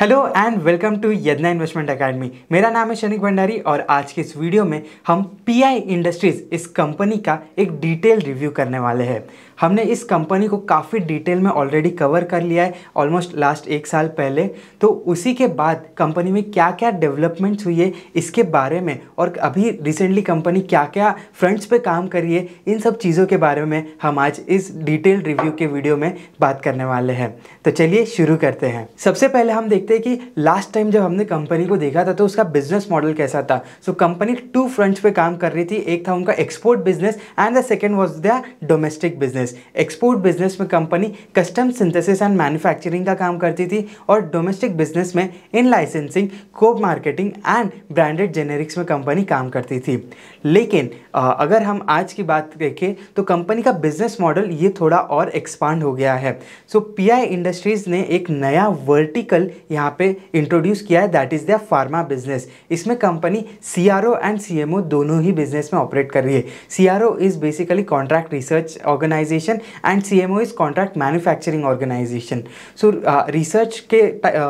hello and welcome to यदना investment academy मेरा नाम है शनिक भंडारी और आज के इस वीडियो में हम पीआई इंडस्ट्रीज़ इस कंपनी का एक डिटेल रिव्यू करने वाले हैं हमने इस कंपनी को काफ़ी डिटेल में ऑलरेडी कवर कर लिया है ऑलमोस्ट लास्ट एक साल पहले तो उसी के बाद कंपनी में क्या क्या डेवलपमेंट्स हुई है इसके बारे में और अभी रिसेंटली कंपनी क्या क्या फ्रंट्स पे काम करी है इन सब चीज़ों के बारे में हम आज इस डिटेल रिव्यू के वीडियो में बात करने वाले हैं तो चलिए शुरू करते हैं सबसे पहले हम देखते देखते हैं कि लास्ट टाइम जब हमने कंपनी को देखा था तो उसका बिजनेस मॉडल कैसा था सो कंपनी टू फ्रंट्स पे काम कर रही थी एक था उनका export business and the second was the domestic business export business में company custom synthesis and manufacturing का काम करती थी और डोमेस्टिक बिजनेस में in licensing co marketing and branded generics में कंपनी काम करती थी लेकिन अगर हम आज की बात देखें तो कंपनी का बिजनेस मॉडल ये थोड़ा और एक्सपांड हो गया है सो पीआई इंडस्ट्रीज़ ने एक नया वर्टिकल यहाँ पे इंट्रोड्यूस किया है that is the pharma business इसमें कंपनी सी एंड सी दोनों ही बिजनेस में ऑपरेट कर रही है C is basically contract research organization and C is contract manufacturing organization so research के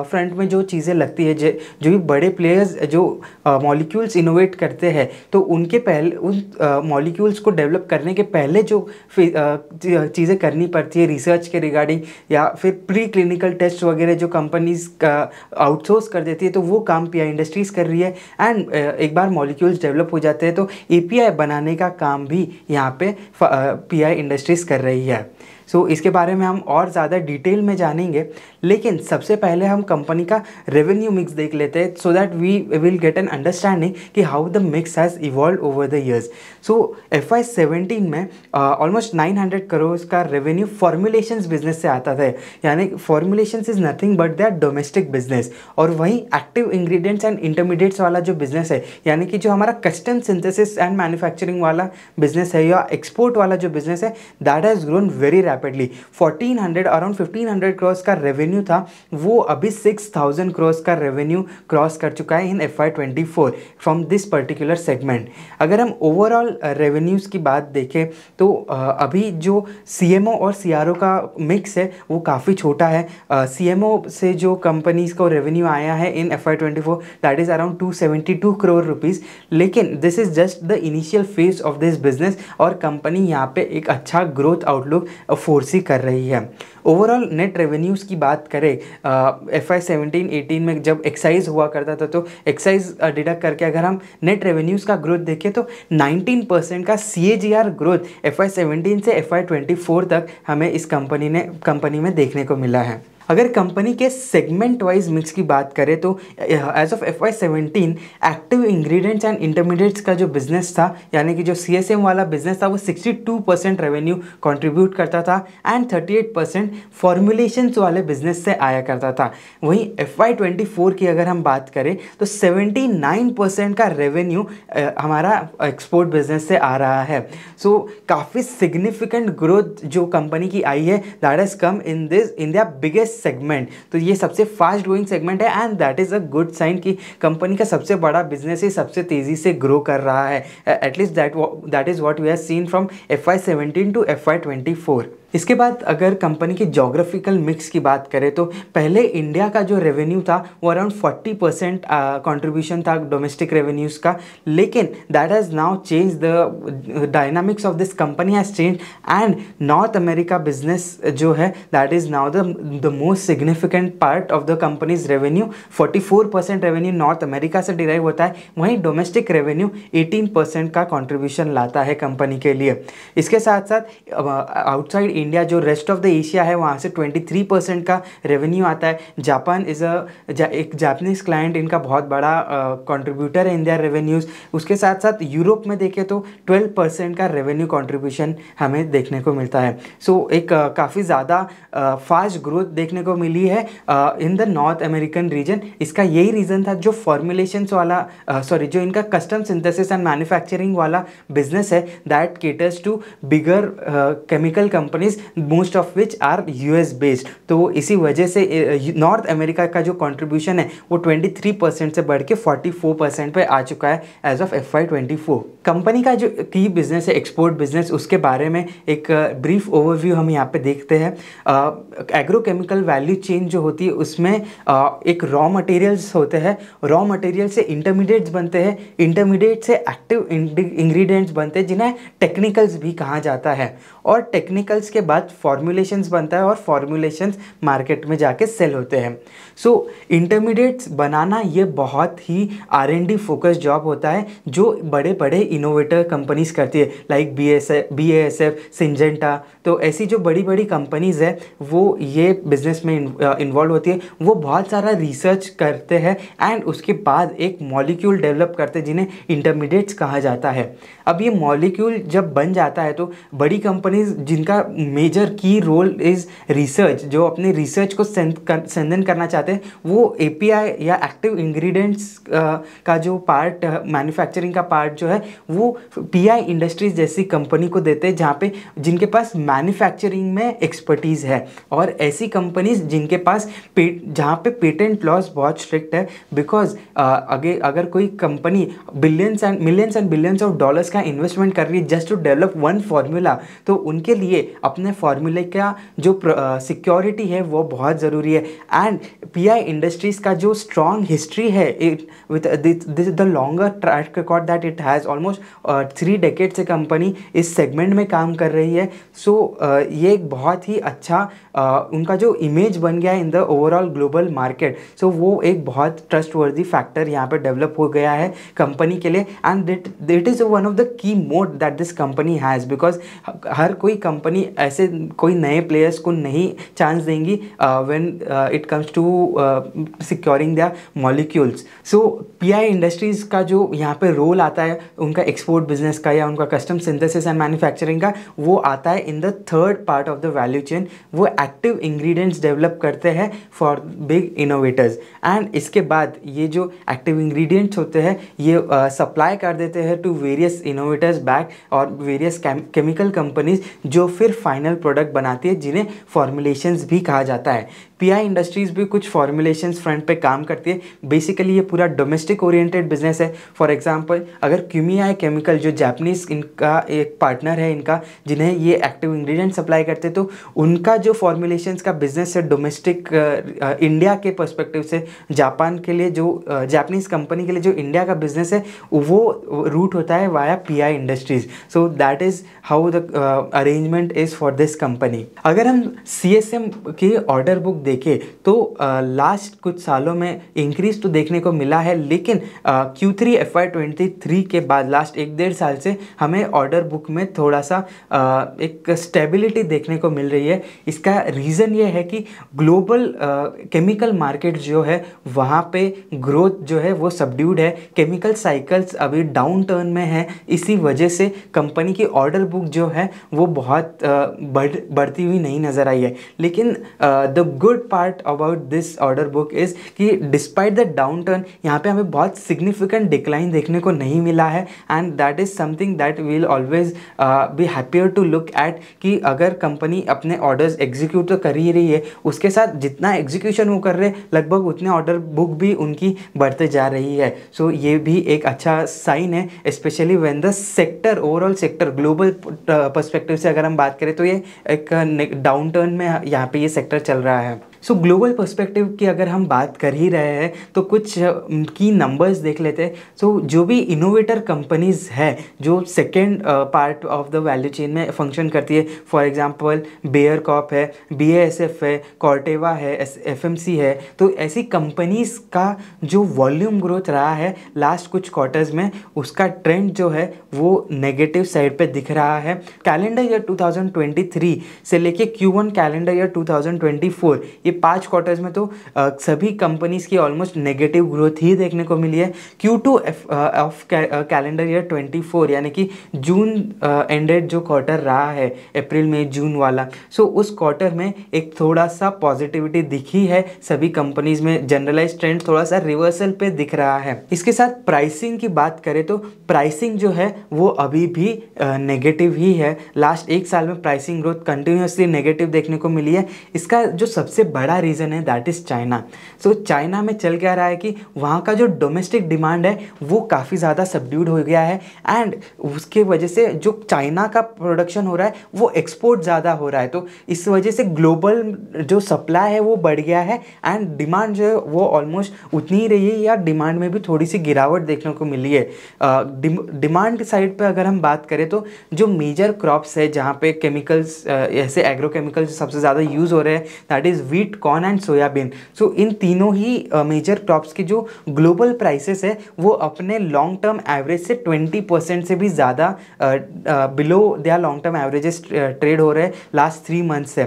फ्रंट में जो चीज़ें लगती है जो भी बड़े प्लेयर्स जो मॉलिक्यूल्स इनोवेट करते हैं तो उनके पहले उन मॉलिक्यूल्स को डेवलप करने के पहले जो चीज़ें करनी पड़ती है रिसर्च के रिगार्डिंग या फिर प्री क्लिनिकल टेस्ट वगैरह जो कंपनीज का आउटसोर्स कर देती है तो वो काम पी इंडस्ट्रीज़ कर रही है एंड एक बार मॉलिक्यूल्स डेवलप हो जाते हैं तो ए बनाने का काम भी यहाँ पे पी इंडस्ट्रीज़ कर रही है सो इसके बारे में हम और ज़्यादा डिटेल में जानेंगे लेकिन सबसे पहले हम कंपनी का रेवेन्यू मिक्स देख लेते हैं so that we will get an understanding कि how the mix has evolve over the years so F Y seventeen में ऑलमोस्ट नाइन हंड्रेड करोड़ का रेवेन्यू फॉर्मुलेशन बिजनेस से आता था यानी formulation is nothing but that domestic business और वहीं active ingredients and intermediates वाला जो बिजनेस है यानी कि जो हमारा कस्टम सिंथेसिस एंड मैन्युफैक्चरिंग वाला बिजनेस है या एक्सपोर्ट वाला जो बिजनेस है that has grown very rapid rapidly 1400 around 1500 crores का रेवेन्यू था वो अभी 6000 क्रॉस का रेवेन्यू क्रॉस कर चुका है in F I twenty four from this particular segment अगर हम ओवरऑल रेवेन्यूज़ uh, की बात देखें तो uh, अभी जो सी एम ओ और सी आर ओ का मिक्स है वो काफ़ी छोटा है सी एम ओ से जो कंपनीज़ को रेवेन्यू आया है in F I twenty four that is around two seventy two crore rupees लेकिन this is just the initial phase of this business और कंपनी यहाँ पे एक अच्छा ग्रोथ आउटलुक फोर्सी कर रही है ओवरऑल नेट रेवेन्यूज़ की बात करें एफ आई सेवनटीन एटीन में जब एक्साइज हुआ करता था तो एक्साइज डिडक्ट करके अगर हम नेट रेवेन्यूज़ का ग्रोथ देखें तो 19 परसेंट का C A G R growth F Y seventeen से एफ आई ट्वेंटी फोर तक हमें इस कंपनी ने कंपनी में देखने को मिला है अगर कंपनी के सेगमेंट वाइज मिक्स की बात करें तो as of F Y seventeen active ingredients and intermediates का जो बिजनेस था यानी कि जो सी एस एम वाला बिजनेस था वो sixty two percent revenue contribute करता था and thirty eight percent formulations वाले बिजनेस से आया करता था वहीं एफ वाई ट्वेंटी फोर की अगर हम बात करें तो सेवेंटी नाइन परसेंट का रेवेन्यू eh, हमारा एक्सपोर्ट बिजनेस से आ रहा है सो so, काफ़ी सिग्निफिकेंट ग्रोथ जो कंपनी की आई है that is come in this in the biggest segment तो ये सबसे फास्ट ग्रोइंग सेगमेंट है and that is a good sign कि कंपनी का सबसे बड़ा बिजनेस ही सबसे तेज़ी से ग्रो कर रहा है at least that that is what we have seen from F Y seventeen to F I twenty four इसके बाद अगर कंपनी की जोग्राफिकल मिक्स की बात करें तो पहले इंडिया का जो रेवेन्यू था वो अराउंड 40 परसेंट कॉन्ट्रीब्यूशन था डोमेस्टिक रेवेन्यूज़ का लेकिन that has now change the dynamics of this company has change and North America business जो है that is now the the most significant part of the company's revenue 44 percent revenue North America से derive होता है वहीं domestic revenue 18 percent का contribution लाता है company के लिए इसके साथ साथ आउटसाइड uh, इंडिया जो रेस्ट ऑफ द एशिया है वहाँ से 23 परसेंट का रेवेन्यू आता है जापान इज़ अ जा, एक जापनीज़ क्लाइंट इनका बहुत बड़ा कंट्रीब्यूटर है इंडिया रेवेन्यूज़ उसके साथ साथ यूरोप में देखें तो 12 परसेंट का रेवेन्यू कंट्रीब्यूशन हमें देखने को मिलता है सो so, एक काफ़ी ज़्यादा फास्ट ग्रोथ देखने को मिली है in the North American region इसका यही रीज़न था जो फॉर्मुलेशंस वाला सॉरी जो इनका कस्टम सिंथेसिस एंड मैन्युफैक्चरिंग वाला बिजनेस है that caters to bigger chemical companies companies most of which are US based तो इसी वजह से नॉर्थ अमेरिका का जो कंट्रीब्यूशन है वो 23 परसेंट से बढ़ के 44 परसेंट पर आ चुका है as of F Y company का जो की बिजनेस है एक्सपोर्ट बिजनेस उसके बारे में एक ब्रीफ ओवरव्यू हम यहाँ पे देखते हैं एग्रोकेमिकल वैल्यू चेन जो होती है उसमें आ, एक रॉ मटेरियल्स होते हैं रॉ मटेरियल से इंटरमीडिएट्स बनते हैं इंटरमीडिएट से एक्टिव इंग्रेडिएंट्स बनते हैं जिन्हें टेक्निकल्स भी कहा जाता है और टेक्निकल्स के बाद फॉर्मूलेशंस बनता है और फॉर्मूलेशंस मार्केट में जाके सेल होते हैं सो इंटरमीडिएट्स बनाना ये बहुत ही R and D focus job होता है जो बड़े बड़े इनोवेटर कंपनीज करती है like B S F B S F Syngenta तो ऐसी जो बड़ी बड़ी कंपनीज़ है वो ये बिजनेस में इन्वॉल्व uh, होती है वो बहुत सारा रिसर्च करते हैं एंड उसके बाद एक मॉलिक्यूल डेवलप करते हैं जिन्हें इंटरमीडिएट्स कहा जाता है अब ये मॉलिक्यूल जब बन जाता है तो बड़ी कंपनी कंपनीज जिनका major key role is research जो अपने रिसर्च को कर, करना चाहते हैं वो ए या एक्टिव इंग्रेडिएंट्स का जो पार्ट मैन्युफैक्चरिंग का पार्ट जो है वो पी इंडस्ट्रीज जैसी कंपनी को देते हैं जहाँ पे जिनके पास मैन्युफैक्चरिंग में एक्सपर्टीज़ है और ऐसी कंपनीज जिनके पास पे जहाँ पे पेटेंट लॉस बहुत स्ट्रिक्ट है बिकॉज अगे अगर कोई company billions and millions and billions of dollars का इन्वेस्टमेंट कर रही है just to develop one formula तो उनके लिए अपने फॉर्मूले का जो सिक्योरिटी है वो बहुत ज़रूरी है एंड पीआई इंडस्ट्रीज़ का जो स्ट्रॉन्ग हिस्ट्री है it with this the longer track record that it has almost three decade से कंपनी इस सेगमेंट में काम कर रही है सो so, uh, ये एक बहुत ही अच्छा uh, उनका जो इमेज बन गया है in the overall global market so वो एक बहुत ट्रस्ट वर्दी फैक्टर यहाँ पर डेवलप हो गया है कंपनी के लिए and that that is one of the key moat that this company has because हर हर कोई कंपनी ऐसे कोई नए प्लेयर्स को नहीं चांस देंगी when it comes to securing the molecules so PI industries का जो यहाँ पे रोल आता है उनका एक्सपोर्ट बिजनेस का या उनका कस्टम सिंथेसिस एंड मैन्युफैक्चरिंग का वो आता है in the third part of the value chain वो एक्टिव इंग्रेडिएंट्स डेवलप करते हैं फॉर बिग इनोवेटर्स एंड इसके बाद ये जो एक्टिव इंग्रेडिएंट्स होते हैं ये सप्लाई uh, कर देते हैं टू वेरियस इनोवेटर्स बैक और वेरियस केमिकल कंपनीज जो फिर फाइनल प्रोडक्ट बनाती है जिन्हें फॉर्मुलेशंस भी कहा जाता है पीआई इंडस्ट्रीज़ भी कुछ फॉर्मुलेशंस फ्रंट पे काम करती है बेसिकली ये पूरा डोमेस्टिक ओरिएंटेड बिजनेस है फॉर एग्जांपल अगर क्यूमिया केमिकल जो जापनीज इनका एक पार्टनर है इनका जिन्हें ये एक्टिव इंग्रेडिएंट सप्लाई करते तो उनका जो फॉर्मुलेशंस का बिजनेस है डोमेस्टिक इंडिया के परस्पेक्टिव से जापान के लिए जो जापानीज़ कंपनी के लिए जो इंडिया का बिजनेस है वो रूट होता है via P industries so that is how the arrangement is for this company अगर हम सी की ऑर्डर बुक देखें तो लास्ट कुछ सालों में इंक्रीज तो देखने को मिला है लेकिन क्यू थ्री एफ आई ट्वेंटी थ्री के बाद लास्ट एक डेढ़ साल से हमें ऑर्डर बुक में थोड़ा सा आ, एक स्टेबिलिटी देखने को मिल रही है इसका रीज़न ये है कि ग्लोबल केमिकल मार्केट जो है वहाँ पे ग्रोथ जो है वो सबड्यूड है केमिकल साइकिल्स अभी डाउन टर्न में है इसी वजह से कंपनी की ऑर्डर बुक जो है वो बहुत बढ़ बढ़ती हुई नहीं नज़र आई है लेकिन the good good part about this order book is कि डिस्पाइट द डाउन टर्न यहाँ पर हमें बहुत सिग्निफिकेंट डिक्लाइन देखने को नहीं मिला है and that is something that will always be happier to look at कि अगर कंपनी अपने ऑर्डर्स एग्जीक्यूट तो कर ही रही है उसके साथ जितना एग्जीक्यूशन वो कर रहे लगभग उतने ऑर्डर बुक भी उनकी बढ़ते जा रही है सो so, ये भी एक अच्छा साइन है specially when the sector overall sector global perspective से अगर हम बात करें तो ये एक डाउन uh, टर्न में यहाँ पे ये सेक्टर चल रहा है सो ग्लोबल पर्सपेक्टिव की अगर हम बात कर ही रहे हैं तो कुछ की नंबर्स देख लेते हैं सो so, जो भी इनोवेटर कंपनीज़ है जो second part of the value chain में फंक्शन करती है फॉर एग्जाम्पल बेयर कॉप है बी एस एफ है कॉर्टेवा है एफ एम सी है तो ऐसी कंपनीज़ का जो वॉल्यूम ग्रोथ रहा है लास्ट कुछ क्वार्टर्स में उसका ट्रेंड जो है वो नेगेटिव साइड पे दिख रहा है कैलेंडर ईयर 2023 से लेके क्यू वन कैलेंडर ईयर 2024 ये कि पाँच क्वार्टर्स में तो सभी कंपनीज़ की ऑलमोस्ट नेगेटिव ग्रोथ ही देखने को मिली है Q two of calendar year twenty यानी कि जून एंडेड जो क्वार्टर रहा है अप्रैल में जून वाला सो उस क्वार्टर में एक थोड़ा सा पॉजिटिविटी दिखी है सभी कंपनीज़ में जनरलाइज ट्रेंड थोड़ा सा रिवर्सल पे दिख रहा है इसके साथ प्राइसिंग की बात करें तो प्राइसिंग जो है वो अभी भी नेगेटिव ही है लास्ट एक साल में प्राइसिंग ग्रोथ कंटिन्यूसली नेगेटिव देखने को मिली है इसका जो सबसे बड़ा रीज़न है that is China so China में चल क्या रहा है कि वहाँ का जो डोमेस्टिक डिमांड है वो काफ़ी ज़्यादा सबड्यूड हो गया है एंड उसके वजह से जो चाइना का प्रोडक्शन हो रहा है वो एक्सपोर्ट ज़्यादा हो रहा है तो इस वजह से ग्लोबल जो सप्लाई है वो बढ़ गया है एंड डिमांड जो है वो ऑलमोस्ट उतनी ही रही है या डिमांड में भी थोड़ी सी गिरावट देखने को मिली है डिमांड साइड पर अगर हम बात करें तो जो मेजर क्रॉप्स है जहाँ पे केमिकल्स ऐसे एग्रोकेमिकल्स सबसे ज़्यादा यूज़ हो रहे हैं that is wheat wheat, corn and soybean so इन तीनों ही मेजर uh, क्रॉप्स की जो ग्लोबल प्राइसेस है वो अपने लॉन्ग टर्म एवरेज से 20 परसेंट से भी ज़्यादा below the long term averages trade हो रहे हैं लास्ट थ्री मंथ्स से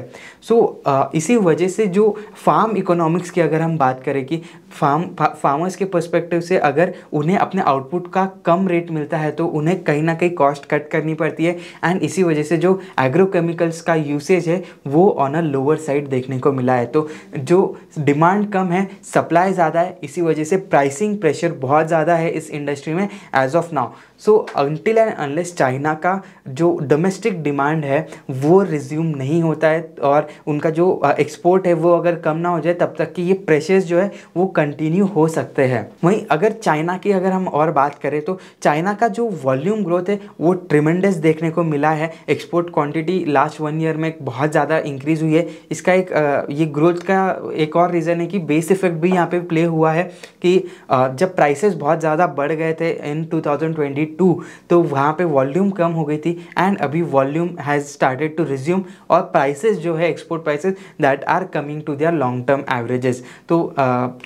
सो so, uh, इसी वजह से जो फार्म इकोनॉमिक्स की अगर हम बात करें कि फार्म फार्मर्स के पर्सपेक्टिव से अगर उन्हें अपने आउटपुट का कम रेट मिलता है तो उन्हें कहीं ना कहीं कॉस्ट कट करनी पड़ती है एंड इसी वजह से जो एग्रोकेमिकल्स का यूसेज है वो ऑन अ लोअर साइड देखने को मिला है तो जो डिमांड कम है सप्लाई ज़्यादा है इसी वजह से प्राइसिंग प्रेशर बहुत ज़्यादा है इस इंडस्ट्री में as of now so until and unless China का जो डोमेस्टिक डिमांड है वो रिज्यूम नहीं होता है और उनका जो एक्सपोर्ट uh, है वो अगर कम ना हो जाए तब तक कि ये प्रेशर्स जो है वो कंटिन्यू हो सकते हैं वहीं अगर चाइना की अगर हम और बात करें तो चाइना का जो वॉल्यूम ग्रोथ है वो ट्रिमेंडस देखने को मिला है export quantity last one year में बहुत ज़्यादा इंक्रीज हुई है इसका एक ये ग्रोथ का एक और रीज़न है कि बेस इफेक्ट भी यहाँ पे प्ले हुआ है कि जब प्राइसेस बहुत ज़्यादा बढ़ गए थे इन 2022 तो वहाँ पे वॉल्यूम कम हो गई थी एंड अभी volume has started to resume और प्राइसेस जो है export prices that are coming to their long term averages तो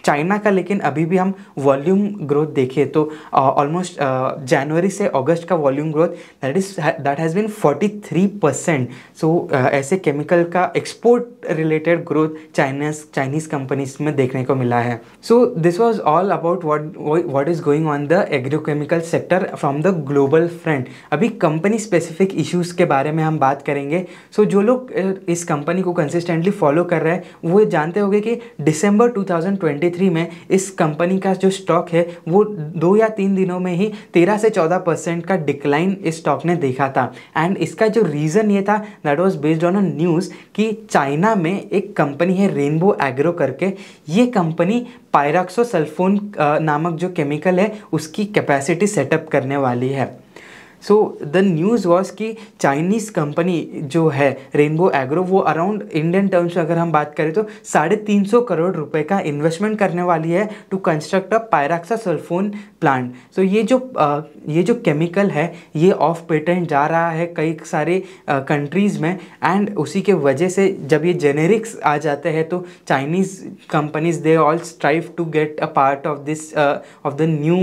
चाइना चाइना का लेकिन अभी भी हम वॉल्यूम ग्रोथ देखें तो ऑलमोस्ट uh, जनवरी uh, से अगस्त का volume growth that is that has been 43 percent so ऐसे केमिकल का export related growth China's Chinese companies में देखने को मिला है so this was all about what what is going on the agrochemical sector from the global front अभी company specific issues के बारे में हम बात करेंगे सो so, जो लोग uh, इस कंपनी को कंसिस्टेंटली फॉलो कर रहे हैं वो जानते होंगे कि दिसंबर 2023 में में इस कंपनी का जो स्टॉक है वो दो या तीन दिनों में ही तेरह से चौदह परसेंट का डिक्लाइन इस स्टॉक ने देखा था एंड इसका जो रीज़न ये था that was based on a news कि चाइना में एक कंपनी है रेनबो एग्रो करके ये कंपनी पायराक्सो सल्फोन नामक जो केमिकल है उसकी कैपेसिटी सेटअप करने वाली है सो द न्यूज़ वॉज कि चाइनीज़ कंपनी जो है रेनबो एग्रो वो अराउंड इंडियन टर्म्स में अगर हम बात करें तो साढ़े तीन सौ करोड़ रुपए का इन्वेस्टमेंट करने वाली है to construct a pyroxasulfone plant so ये जो आ, ये जो केमिकल है ये ऑफ पेटेंट जा रहा है कई सारे कंट्रीज़ में एंड उसी के वजह से जब ये जेनेरिक्स आ जाते हैं तो Chinese companies they all strive to get a part of this of the new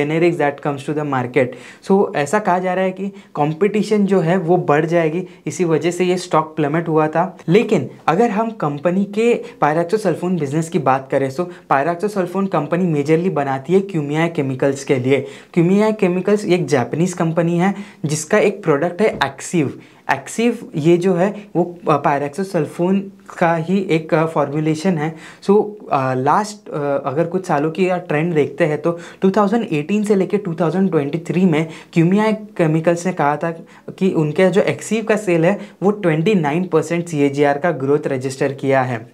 generics that comes to the market so ऐसा कहा जा रहा है कि कंपटीशन जो है वो बढ़ जाएगी इसी वजह से ये स्टॉक प्लमेट हुआ था लेकिन अगर हम कंपनी के सल्फोन बिजनेस की बात करें तो पायराक्सो सल्फोन कंपनी मेजरली बनाती है क्यूमिया केमिकल्स के लिए क्यूमिया केमिकल्स एक जापनीज कंपनी है जिसका एक प्रोडक्ट है एक्सीव एक्सीव ये जो है वो पायरेक्सोसल्फोन का ही एक फॉर्मूलेशन है सो लास्ट अगर कुछ सालों की ट्रेंड देखते हैं तो 2018 से लेकर 2023 में क्यूमिया केमिकल्स ने कहा था कि उनके जो एक्सीव का सेल है वो 29 परसेंट सी का ग्रोथ रजिस्टर किया है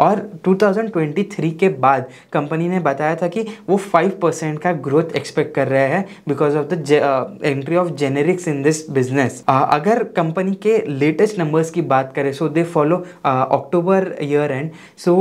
और 2023 के बाद कंपनी ने बताया था कि वो 5 परसेंट का ग्रोथ एक्सपेक्ट कर रहे हैं because of the entry of generics in this business अगर कंपनी के लेटेस्ट नंबर्स की बात करें so they follow October year end so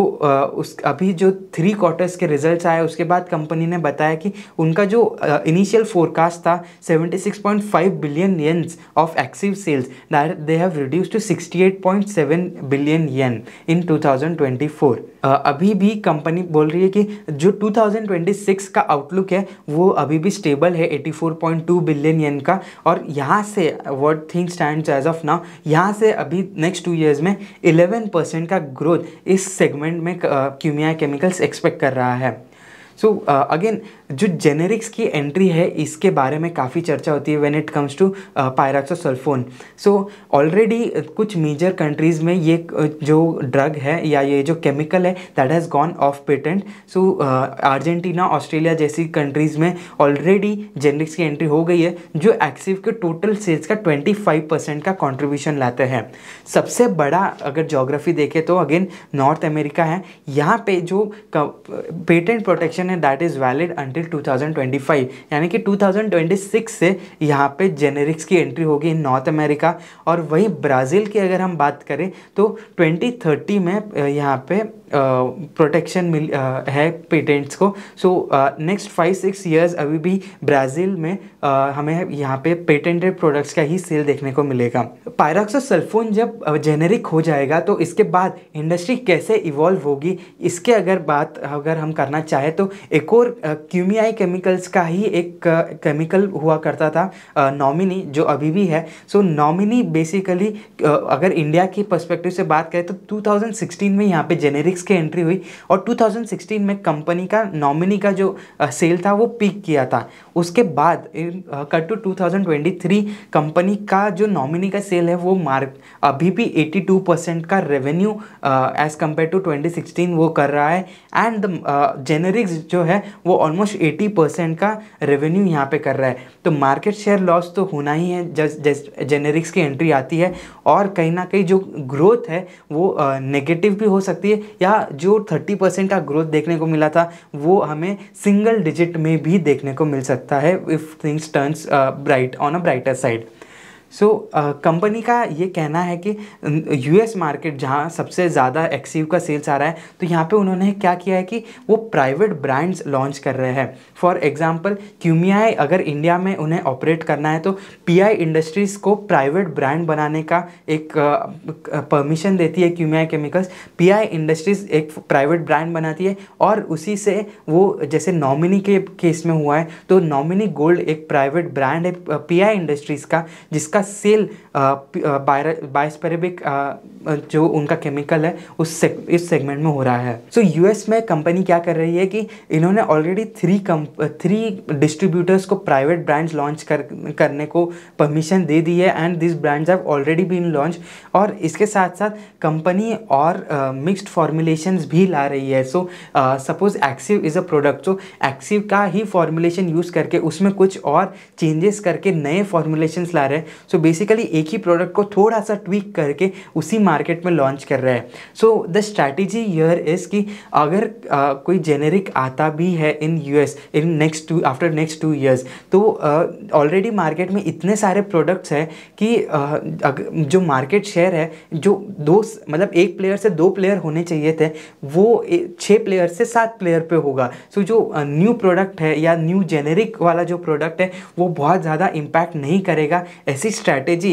उस अभी जो थ्री क्वार्टर्स के रिजल्ट्स आए उसके बाद कंपनी ने बताया कि उनका जो इनिशियल uh, फोरकास्ट था 76.5 billion yens of Axiv sales they have reduce to 68.7 billion yen in 2020 2024 अभी भी कंपनी बोल रही है कि जो 2026 का आउटलुक है वो अभी भी स्टेबल है 84.2 बिलियन येन का और यहाँ से word thing stand as of now यहाँ से अभी नेक्स्ट टू ईयर्स में 11 परसेंट का ग्रोथ इस सेगमेंट में क्यूमिया केमिकल्स एक्सपेक्ट कर रहा है सो so, अगेन uh, जो जेनेरिक्स की एंट्री है इसके बारे में काफ़ी चर्चा होती है when it comes to sulfone so already कुछ मेजर कंट्रीज़ में ये uh, जो ड्रग है या ये जो केमिकल है that has gone off patent so Argentina Australia जैसी कंट्रीज़ में ऑलरेडी जेनेरिक्स की एंट्री हो गई है जो एक्सिव के टोटल सेल्स का फाइव परसेंट का कॉन्ट्रीब्यूशन लाते हैं सबसे बड़ा अगर जोग्राफी देखें तो अगेन नॉर्थ अमेरिका है यहाँ पे जो पेटेंट uh, प्रोटेक्शन है that is valid until April 2025 यानी कि 2026 से यहाँ पे जेनेरिक्स की एंट्री होगी इन नॉर्थ अमेरिका और वहीं ब्राज़ील की अगर हम बात करें तो 2030 में यहाँ पे प्रोटेक्शन मिल है पेटेंट्स को so next five six years अभी भी ब्राज़ील में uh, हमें यहाँ पे पेटेंटेड प्रोडक्ट्स का ही सेल देखने को मिलेगा पायरॉक्सोसल्फोन जब जेनेरिक हो जाएगा तो इसके बाद इंडस्ट्री कैसे इवॉल्व होगी इसके अगर बात अगर हम करना चाहें तो एक और क्यूमियाई केमिकल्स का ही एक केमिकल हुआ करता था नॉमिनी जो अभी भी है सो so, नॉमिनी बेसिकली अगर इंडिया की परस्पेक्टिव से बात करें तो टू में यहाँ पर जेनेरिक्स की एंट्री हुई और 2016 में कंपनी का नॉमिनी का जो सेल था वो पीक किया था उसके बाद कट टू 2023 कंपनी का जो नॉमिनी का सेल है वो मार्क अभी भी 82 परसेंट का रेवेन्यू एज़ कम्पेयर टू 2016 वो कर रहा है एंड द जेनरिक्स जो है वो ऑलमोस्ट 80 परसेंट का रेवेन्यू यहाँ पे कर रहा है तो मार्केट शेयर लॉस तो होना ही है जस्ट जेनेरिक्स की एंट्री आती है और कहीं ना कहीं जो ग्रोथ है वो नेगेटिव भी हो सकती है या जो थर्टी परसेंट का ग्रोथ देखने को मिला था वो हमें सिंगल डिजिट में भी देखने को मिल सकता है if things turns bright on a brighter side so company uh, का ये कहना है कि यूएस मार्केट जहाँ सबसे ज़्यादा एक्सीव का सेल्स आ रहा है तो यहाँ पे उन्होंने क्या किया है कि वो प्राइवेट ब्रांड्स लॉन्च कर रहे हैं फॉर एग्जांपल क्यूमियाई अगर इंडिया में उन्हें ऑपरेट करना है तो पीआई इंडस्ट्रीज़ को प्राइवेट ब्रांड बनाने का एक परमिशन uh, देती है क्यूमियाई केमिकल्स पी इंडस्ट्रीज़ एक प्राइवेट ब्रांड बनाती है और उसी से वो जैसे नॉमिनी के केस में हुआ है तो नॉमिनी गोल्ड एक प्राइवेट ब्रांड है पी इंडस्ट्रीज़ का जिसका उनका सेल बायस्पेरेबिक जो उनका केमिकल है उस से, इस सेगमेंट में हो रहा है सो so, यूएस में कंपनी क्या कर रही है कि इन्होंने already three come three distributors को प्राइवेट ब्रांड्स लॉन्च कर करने को परमिशन दे दी है and this brands have already been launch और इसके साथ साथ कंपनी और मिक्सड uh, फॉर्मुलेशन भी ला रही है सो सपोज एक्सिव इज़ अ प्रोडक्ट सो एक्सिव का ही फॉर्मुलेशन यूज़ करके उसमें कुछ और चेंजेस करके नए फॉर्मुलेशन ला रहे हैं सो बेसिकली एक ही प्रोडक्ट को थोड़ा सा ट्वीक करके उसी मार्केट में लॉन्च कर रहा है so the strategy here is कि अगर uh, कोई जेनेरिक आता भी है in as in next two after next two years तो ऑलरेडी मार्केट में इतने सारे प्रोडक्ट्स हैं कि आ, जो मार्केट शेयर है जो दो मतलब एक प्लेयर से दो प्लेयर होने चाहिए थे वो छः प्लेयर से सात प्लेयर पे होगा सो so, जो न्यू प्रोडक्ट है या न्यू जेनेरिक वाला जो प्रोडक्ट है वो बहुत ज़्यादा इम्पैक्ट नहीं करेगा ऐसी स्ट्रैटेजी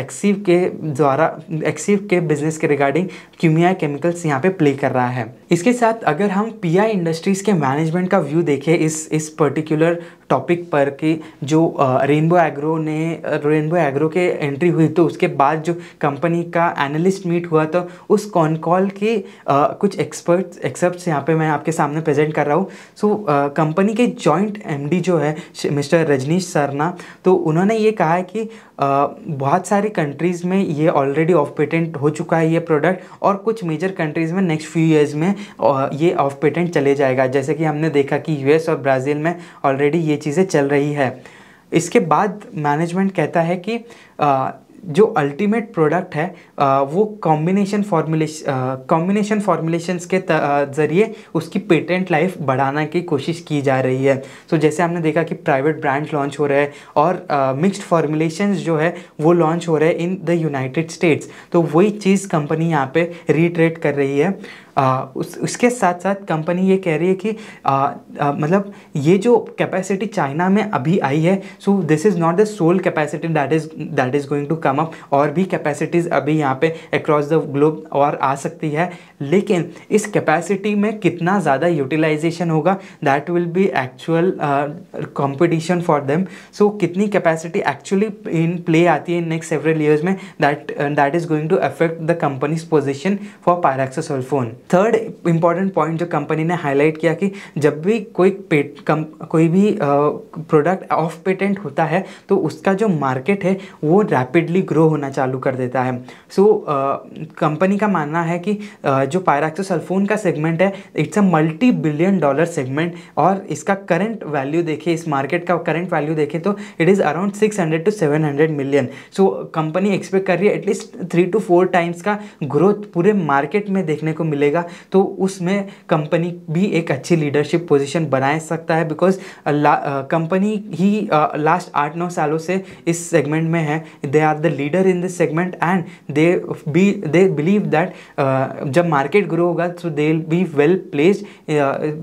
एक्सीव uh, के द्वारा एक्सीव के बिजनेस के रिगार्डिंग क्यूमिया केमिकल्स यहाँ पे प्ले कर रहा है इसके साथ अगर हम पीआई इंडस्ट्रीज़ के मैनेजमेंट का व्यू देखें इस इस पर्टिकुलर टॉपिक पर कि जो रेनबो एग्रो ने रेनबो एग्रो के एंट्री हुई तो उसके बाद जो कंपनी का एनालिस्ट मीट हुआ तो उस कॉन कॉल के आ, कुछ एक्सपर्ट्स एक्सेप्ट यहाँ पे मैं आपके सामने प्रेजेंट कर रहा हूँ सो कंपनी के जॉइंट एमडी जो है मिस्टर रजनीश सरना तो उन्होंने ये कहा है कि आ, बहुत सारी कंट्रीज़ में ये ऑलरेडी ऑफ पेटेंट हो चुका है ये प्रोडक्ट और कुछ मेजर कंट्रीज़ में नेक्स्ट फ्यू ईयर्स में ये ऑफ पेटेंट चले जाएगा जैसे कि हमने देखा कि यूएस और ब्राज़ील में ऑलरेडी ये चीज़ें चल रही है इसके बाद मैनेजमेंट कहता है कि आ, जो अल्टीमेट प्रोडक्ट है आ, वो कॉम्बिनेशन फॉर्मूलेशन कॉम्बिनेशन फार्मूलेशंस के ज़रिए उसकी पेटेंट लाइफ बढ़ाना की कोशिश की जा रही है तो so, जैसे हमने देखा कि प्राइवेट ब्रांड लॉन्च हो रहे हैं और मिक्स्ड फार्मूलेशंस जो है वो लॉन्च हो रहे हैं इन द यूनाइटेड स्टेट्स तो वही चीज़ कंपनी यहाँ पे रीट्रेट कर रही है आ, उस उसके साथ साथ कंपनी ये कह रही है कि आ, आ, मतलब ये जो कैपेसिटी चाइना में अभी आई है so this is not the sole capacity that is that is going to come up और भी कैपेसिटीज़ अभी यहाँ पे अक्रॉस द ग्लोब और आ सकती है लेकिन इस कैपेसिटी में कितना ज़्यादा यूटिलाइजेशन होगा that will be actual competition for them so कितनी कैपेसिटी एक्चुअली इन प्ले आती है इन नेक्स्ट सेवरल ईयर्स में that that is going to affect the companies position for phone third important point जो कंपनी ने highlight किया कि जब भी कोई पेट कम, कोई भी प्रोडक्ट ऑफ पेटेंट होता है तो उसका जो मार्केट है वो रैपिडली ग्रो होना चालू कर देता है सो so, कंपनी uh, का मानना है कि uh, जो पायराक्सोसल्फोन का सेगमेंट है it's a multi billion dollar segment और इसका करंट वैल्यू देखें इस मार्केट का करंट वैल्यू देखें तो it is around six hundred to seven hundred million so company expect कर रही है at least three to four times का ग्रोथ पूरे मार्केट में देखने को मिलेगा तो उसमें कंपनी भी एक अच्छी लीडरशिप पोजिशन बना सकता है बिकॉज कंपनी uh, uh, ही लास्ट uh, आठ नौ सालों से इस सेगमेंट में है they are the leader in this segment and they be they believe that जब मार्केट ग्रो होगा so they be well placed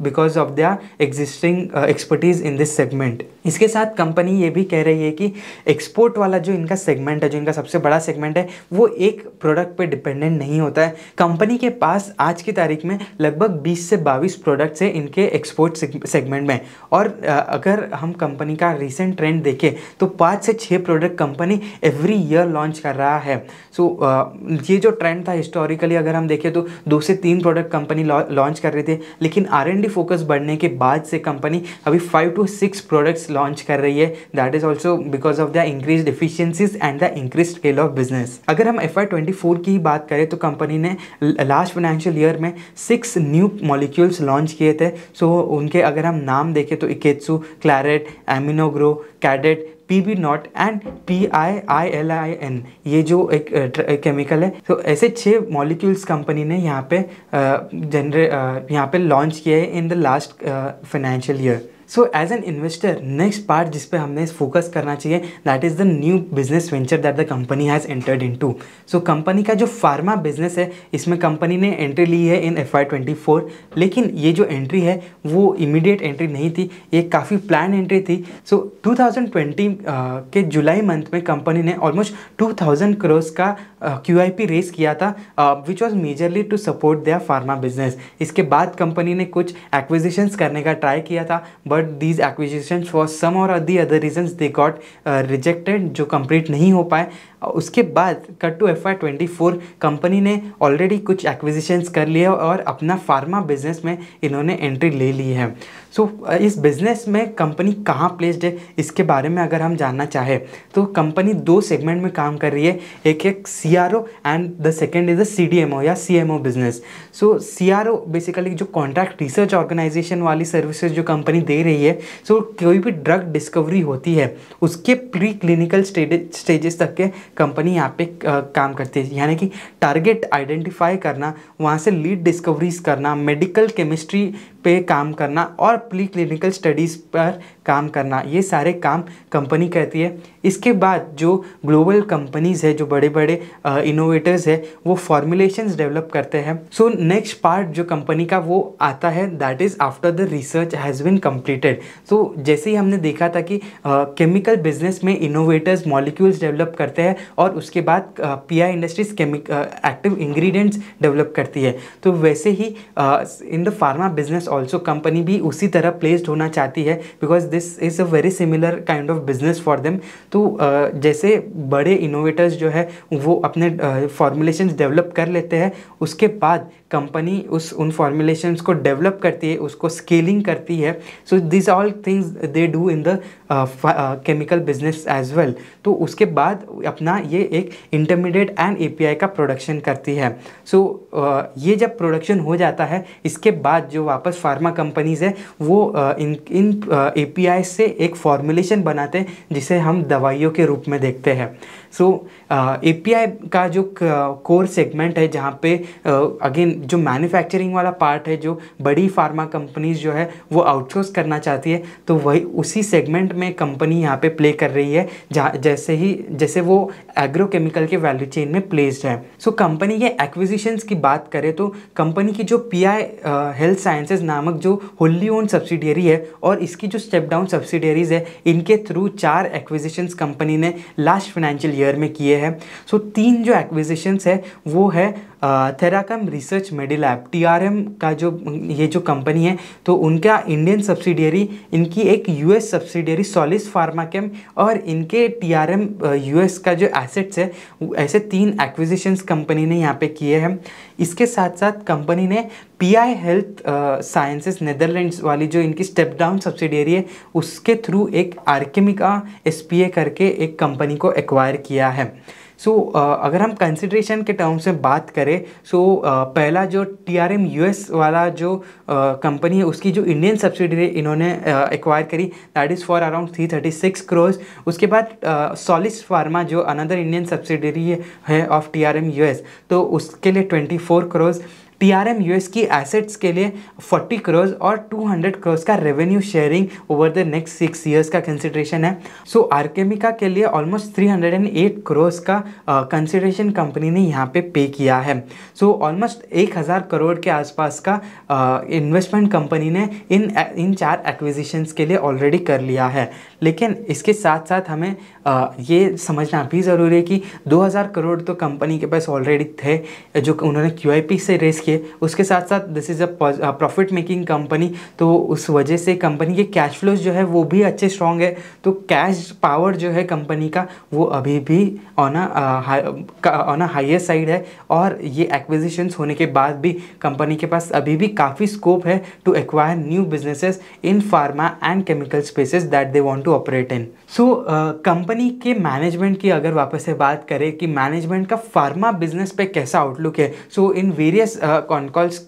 because uh, of of existing expertise in this segment इसके साथ कंपनी ये भी कह रही है कि एक्सपोर्ट वाला जो इनका सेगमेंट है जो इनका सबसे बड़ा सेगमेंट है वो एक प्रोडक्ट पे डिपेंडेंट नहीं होता है कंपनी के पास आज की तारीख में लगभग 20 से 22 प्रोडक्ट्स हैं इनके एक्सपोर्ट सेगमेंट में और uh, अगर हम कंपनी का रिसेंट ट्रेंड देखें तो पाँच से छः product company every year launch कर रहा है सो so, uh, ये जो ट्रेंड था हिस्टोरिकली अगर हम देखें तो दो से तीन प्रोडक्ट कंपनी लॉन्च कर रहे थे लेकिन आर एंड डी फोकस बढ़ने के बाद से कंपनी अभी five to six products launch कर रही है that is also because of the increase efficiencies and the increase scale of business अगर हम एफ आई ट्वेंटी फोर की बात करें तो कंपनी ने लास्ट फाइनेंशियल ईयर में सिक्स न्यू मॉलिक्यूल्स लॉन्च किए थे सो so, उनके अगर हम नाम देखें तो इकेत्सु claret Aminogro Cadet P B not and P I I L I N ये जो एक केमिकल है तो ऐसे छः मॉलिक्यूल्स कंपनी ने यहाँ पे जनरे यहाँ पे लॉन्च किए हैं in the last financial year so as an investor next part जिस पे हमने फोकस करना चाहिए that is the new business venture that the company has entered in to so company का जो फार्मा बिजनेस है इसमें कंपनी ने एंट्री ली है in F I twenty four लेकिन ये जो एंट्री है वो इमीडिएट एंट्री नहीं थी ये काफ़ी प्लान एंट्री थी सो टू थाउजेंड ट्वेंटी के जुलाई मंथ में कंपनी ने ऑलमोस्ट टू थाउजेंड क्रोस का क्यू आई पी रेस किया था which was majorly to support their pharma business इसके बाद कंपनी ने कुछ एक्विजिशंस करने का ट्राई किया था but but these acquisition for some और the other reasons they got rejected जो कंप्लीट नहीं हो पाए उसके बाद cut to F I twenty four company ने ऑलरेडी कुछ एक्विजिशंस कर लिए और अपना फार्मा बिजनेस में इन्होंने एंट्री ले ली है सो so, इस बिज़नेस में कंपनी कहाँ प्लेस्ड है इसके बारे में अगर हम जानना चाहें तो कंपनी दो सेगमेंट में काम कर रही है एक एक C R O and the second is the C D M O या C M O business so C R O basically जो कॉन्ट्रैक्ट रिसर्च ऑर्गेनाइजेशन वाली सर्विसेज जो कंपनी दे रही है सो so, कोई भी ड्रग डिस्कवरी होती है उसके प्री क्लिनिकल स्टेजेस तक के कंपनी यहाँ पे काम करती है यानी कि टारगेट आइडेंटिफाई करना वहाँ से लीड डिस्कवरीज करना मेडिकल केमिस्ट्री पे काम करना और प्री क्लिनिकल स्टडीज़ पर काम करना ये सारे काम कंपनी कहती है इसके बाद जो ग्लोबल कंपनीज़ है जो बड़े बड़े इनोवेटर्स है वो फॉर्मुलेशंस डेवलप करते हैं सो नेक्स्ट पार्ट जो कंपनी का वो आता है that is after the research has been completed so जैसे ही हमने देखा था कि केमिकल बिजनेस में इनोवेटर्स मॉलिक्यूल्स डेवलप करते हैं और उसके बाद P I industries chemical active ingredients develop करती है तो वैसे ही in the pharma business also company भी उसी तरह प्लेस्ड होना चाहती है because this is a very similar kind of business for them तो जैसे बड़े इनोवेटर्स जो है वो अपने फॉर्मुलेशन डेवलप कर लेते हैं उसके बाद कंपनी उस उन फॉर्मुलेशन को डेवलप करती है उसको स्केलिंग करती है so this all things they do in the chemical business as well तो उसके बाद अपना ये एक इंटरमीडिएट एंड एपीआई का प्रोडक्शन करती है सो so, uh, ये जब प्रोडक्शन हो जाता है इसके बाद जो वापस फार्मा कंपनीज है वो uh, इन इन ए uh, से एक फॉर्मुलेशन बनाते हैं जिसे हम दवाइयों के रूप में देखते हैं सो ए uh, का जो कोर सेगमेंट है जहाँ पे अगेन uh, जो मैन्युफैक्चरिंग वाला पार्ट है जो बड़ी फार्मा कंपनीज जो है वो आउटसोर्स करना चाहती है तो वही उसी सेगमेंट में कंपनी यहाँ पे प्ले कर रही है जहाँ जैसे ही जैसे वो एग्रोकेमिकल के वैल्यू चेन में प्लेस्ड है सो so, कंपनी के एक्विजिशंस की बात करें तो कंपनी की जो पी आई हेल्थ साइंसेज नामक जो होली ओन सब्सिडियरी है और इसकी जो स्टेप डाउन सब्सिडियरीज है इनके थ्रू चार एक्विजिशंस कंपनी ने लास्ट फाइनेंशियल ईयर ईयर में किए हैं सो तीन जो एक्विजिशंस है वो है थेराकम रिसर्च मेडिलैब टीआरएम का जो ये जो कंपनी है तो उनका इंडियन सब्सिडियरी इनकी एक यूएस सब्सिडियरी सॉलिस फार्माकेम और इनके टीआरएम यूएस का जो एसेट्स है ऐसे तीन एक्विजिशंस कंपनी ने यहाँ पे किए हैं इसके साथ साथ कंपनी ने P I health sciences Netherlands वाली जो इनकी स्टेप डाउन सब्सिडियरी है उसके थ्रू एक आर्केमिका एस करके एक कंपनी को एक्वायर किया है सो so, uh, अगर हम कंसिड्रेशन के टर्म्स में बात करें सो so, uh, पहला जो T R M U S वाला जो कंपनी uh, है उसकी जो इंडियन सब्सिडरी इन्होंने एक्वायर करी that is for around three thirty six crores उसके बाद सॉलिस फार्मा जो अनदर इंडियन सब्सिडरी है of T R M U S तो उसके लिए twenty four crores R M U S की एसेट्स के लिए फोर्टी करोड़ और टू हंड्रेड क्रोर्स का revenue sharing over the next six years का कंसिड्रेशन है सो so, आर्केमिका के लिए almost three hundred and eight crore का कंसिड्रेशन uh, कंपनी ने यहाँ पे पे किया है सो so, ऑलमोस्ट हज़ार करोड़ के आसपास का इन्वेस्टमेंट uh, कंपनी ने इन uh, इन चार एक्विजिशंस के लिए ऑलरेडी कर लिया है लेकिन इसके साथ साथ हमें आ, ये समझना भी ज़रूरी है कि 2000 करोड़ तो कंपनी के पास ऑलरेडी थे जो उन्होंने क्यू से रेस किए उसके साथ साथ this is a profit making company तो उस वजह से कंपनी के कैश फ्लोज जो है वो भी अच्छे स्ट्रॉन्ग है तो कैश पावर जो है कंपनी का वो अभी भी on on a higher side है और ये एक्विजिशंस होने के बाद भी कंपनी के पास अभी भी काफ़ी स्कोप है to acquire new businesses in pharma and chemical spaces that they want to operate in so company के मैनेजमेंट की अगर वापस से बात करें कि मैनेजमेंट का फार्मा बिजनेस पे कैसा आउटलुक है सो इन वेरियस कॉन्कॉल्स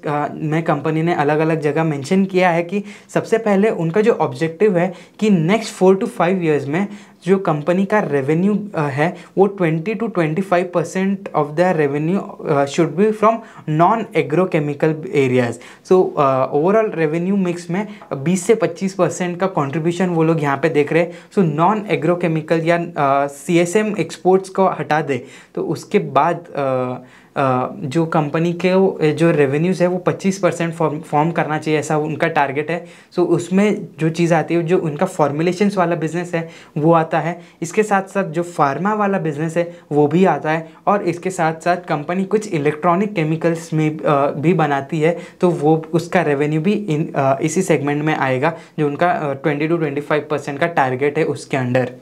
में कंपनी ने अलग अलग जगह मेंशन किया है कि सबसे पहले उनका जो ऑब्जेक्टिव है कि next four to five years में जो कंपनी का रेवेन्यू uh, है वो 20 to 25 percent of the revenue should be from non agrochemical areas so overall revenue mix में 20 से 25 परसेंट का कंट्रीब्यूशन वो लोग यहाँ पे देख रहे हैं सो नॉन एग्रोकेमिकल या सी एस एम एक्सपोर्ट्स को हटा दे तो उसके बाद uh, जो कंपनी के जो रेवेन्यूज़ है वो 25 परसेंट फॉर्म फॉर्म करना चाहिए ऐसा उनका टारगेट है सो so, उसमें जो चीज़ आती है जो उनका फॉर्मुलेशंस वाला बिजनेस है वो आता है इसके साथ साथ जो फार्मा वाला बिजनेस है वो भी आता है और इसके साथ साथ कंपनी कुछ इलेक्ट्रॉनिक केमिकल्स में भी बनाती है तो वो उसका रेवेन्यू भी इन इसी सेगमेंट में आएगा जो उनका twenty two twenty five percent का टारगेट है उसके अंडर